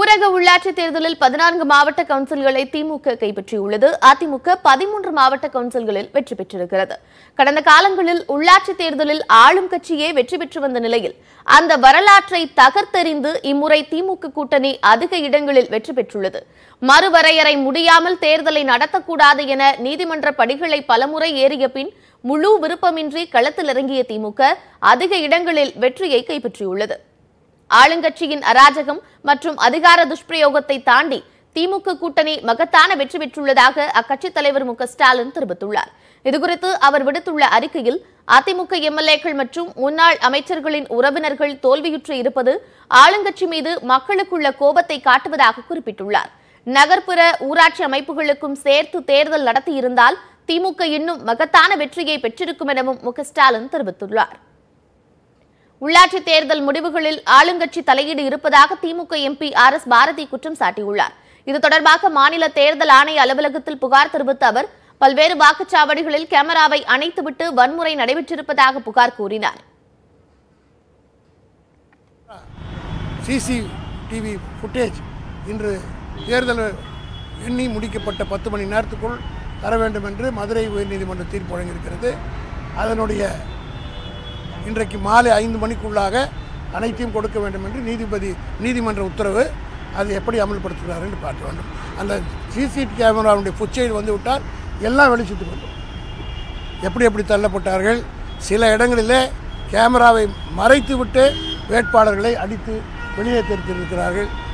ஊரக உள்ளாட்சி தேர்தலில் பதினான்கு மாவட்ட கவுன்சில்களை திமுக கைப்பற்றியுள்ளது அதிமுக பதிமூன்று மாவட்ட கவுன்சில்களில் வெற்றி பெற்றிருக்கிறது கடந்த காலங்களில் உள்ளாட்சி தேர்தலில் ஆளும் கட்சியே வெற்றி பெற்று வந்த நிலையில் அந்த வரலாற்றை தகர்த்தறிந்து இம்முறை திமுக கூட்டணி அதிக இடங்களில் வெற்றி பெற்றுள்ளது மறுவரையறை முடியாமல் தேர்தலை நடத்தக்கூடாது என நீதிமன்ற படிகளை பலமுறை ஏறிய பின் முழு விருப்பமின்றி களத்தில் இறங்கிய திமுக அதிக இடங்களில் வெற்றியை கைப்பற்றியுள்ளது ஆளுங்கட்சியின் அராஜகம் மற்றும் அதிகார துஷ்பிரயோகத்தை தாண்டி திமுக கூட்டணி மகத்தான வெற்றி பெற்றுள்ளதாக அக்கட்சித் தலைவர் மு ஸ்டாலின் தெரிவித்துள்ளார் இதுகுறித்து அவர் விடுத்துள்ள அறிக்கையில் அதிமுக எம்எல்ஏக்கள் மற்றும் முன்னாள் அமைச்சர்களின் உறவினர்கள் தோல்வியுற்று இருப்பது ஆளுங்கட்சி மீது மக்களுக்குள்ள கோபத்தை காட்டுவதாக குறிப்பிட்டுள்ளார் நகர்ப்புற ஊராட்சி அமைப்புகளுக்கும் சேர்த்து தேர்தல் நடத்தியிருந்தால் திமுக இன்னும் மகத்தான வெற்றியை பெற்றிருக்கும் எனவும் மு ஸ்டாலின் தெரிவித்துள்ளார் உள்ளாட்சி தேர்தல் முடிவுகளில் ஆளுங்கட்சி தலையீடு இருப்பதாக திமுக எம்பி ஆர் எஸ் பாரதி குற்றம் சாட்டியுள்ளார் இது தொடர்பாக மாநில தேர்தல் ஆணைய அலுவலகத்தில் புகார் தெரிவித்த அவர் பல்வேறு வாக்குச்சாவடிகளில் கேமராவை அணைத்துவிட்டு வன்முறை நடைபெற்றிருப்பதாக புகார் கூறினார் சிசிடிவி புட்டேஜ் இன்று தேர்தல் எண்ணி முடிக்கப்பட்ட பத்து மணி நேரத்துக்குள் தர வேண்டும் என்று மதுரை உயர்நீதிமன்ற தீர்ப்பு வழங்கியிருக்கிறது அதனுடைய இன்றைக்கு மாலை ஐந்து மணிக்குள்ளாக அனைத்தையும் கொடுக்க வேண்டும் என்று நீதிபதி நீதிமன்ற உத்தரவு அது எப்படி அமல்படுத்துகிறார் என்று பார்க்க வேண்டும் அந்த சிசிடி கேமராவுடைய புச்சையில் வந்து விட்டால் எல்லாம் வெளிச்சிட்டு வேண்டும் எப்படி எப்படி தள்ளப்பட்டார்கள் சில இடங்களிலே கேமராவை மறைத்து விட்டு வேட்பாளர்களை அடித்து வெளியே தெரிவித்திருக்கிறார்கள்